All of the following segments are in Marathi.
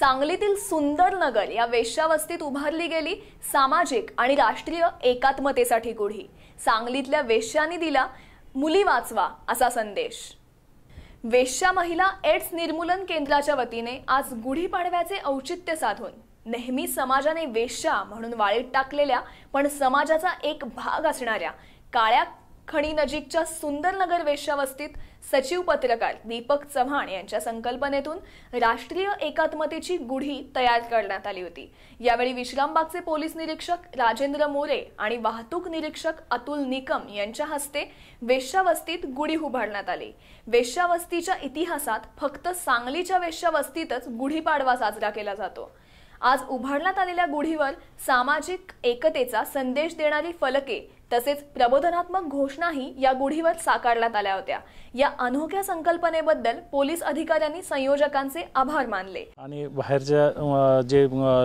सांगलीतील सुंदर नगर या वेश्यावस्तीत उभारली गेली सामाजिक आणि राष्ट्रीय एकात्मतेसाठी गुढी सांगलीतल्या वेश्यांनी दिला मुली वाचवा असा संदेश वेश्या महिला एड्स निर्मूलन केंद्राच्या वतीने आज गुढी पाडव्याचे औचित्य साधून नेहमी समाजाने वेश्या म्हणून वाळीत टाकलेल्या पण समाजाचा एक भाग असणाऱ्या काळ्या खणी नजीकच्या सुंदरनगर वेश्यावस्तीत सचिव पत्रकार दीपक चव्हाण यांच्या संकल्पनेतून राष्ट्रीय एकात्मतेची गुढी तयार करण्यात आली होती यावेळी विश्रामबागचे पोलीस निरीक्षक राजेंद्र मोरे आणि वाहतूक निरीक्षक अतुल निकम यांच्या हस्ते वेश्यावस्तीत गुढी उभारण्यात आली वेश्यावस्तीच्या इतिहासात फक्त सांगलीच्या वेश्यावस्तीतच गुढीपाडवा साजरा केला जातो आज उभारण्यात आलेल्या गुढीवर सामाजिक एकतेचा संदेश देणारी फलके तसेच प्रबोधनात्मक घोषणाही या गुढीवर साकारण्यात आल्या होत्या या अनोख्या संकल्पनेबद्दल पोलीस अधिकाऱ्यांनी संयोजकांचे आभार मानले आणि बाहेरच्या जे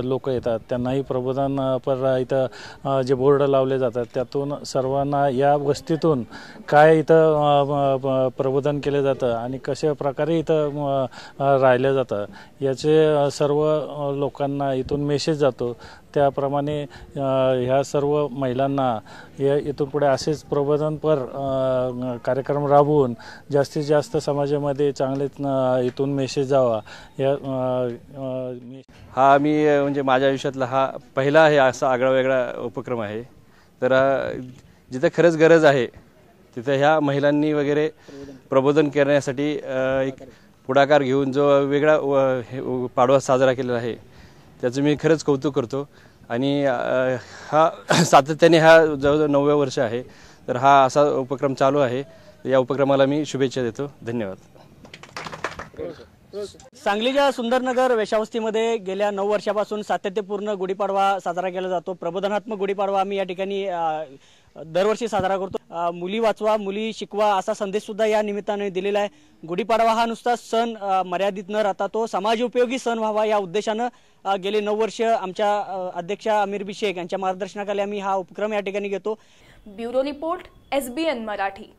लोक येतात त्यांनाही प्रबोधन पर इथं जे बोर्ड लावले जातात त्यातून सर्वांना या वस्तीतून काय इथं प्रबोधन केलं जातं आणि कशा प्रकारे इथं राहिलं जातं याचे सर्व लोकांना इथून मेसेज जातो त्याप्रमाणे ह्या सर्व महिलांना या इथून पुढे असेच प्रबोधनपर कार्यक्रम राबवून जास्तीत जास्त समाजामध्ये चांगले इथून मेसेज जावा या हा मी म्हणजे माझ्या आयुष्यातला हा पहिला आहे असा आगळा वेगळा उपक्रम आहे तर जिथं खरंच गरज आहे तिथं ह्या महिलांनी वगैरे प्रबोधन करण्यासाठी एक पुढाकार घेऊन जो वेगळा पाडवा साजरा केलेला आहे त्याचं मी खरंच कौतुक करतो आणि हा सातत्याने हा जवळजवळ नवव्या वर्ष आहे तर हा असा उपक्रम चालू आहे या उपक्रमाला मी शुभेच्छा देतो धन्यवाद सांगलीच्या सुंदरनगर वेशावस्तीमध्ये गेल्या नऊ वर्षापासून सातत्यपूर्ण गुढीपाडवा साजरा केला जातो प्रबोधनात्मक गुढीपाडवा आम्ही या ठिकाणी दरवर्षी साजरा करतो मुली वाचवा मुली शिकवा असा संदेश सुद्धा या निमित्ताने दिलेला आहे गुढीपाडवा हा नुसता सण मर्यादित न राहता तो समाज उपयोगी सण व्हावा या उद्देशानं गेले नऊ वर्ष आमच्या अध्यक्षा बी शेख यांच्या मार्गदर्शनाखाली आम्ही हा उपक्रम या ठिकाणी घेतो ब्युरो रिपोर्ट एसबीएन मराठी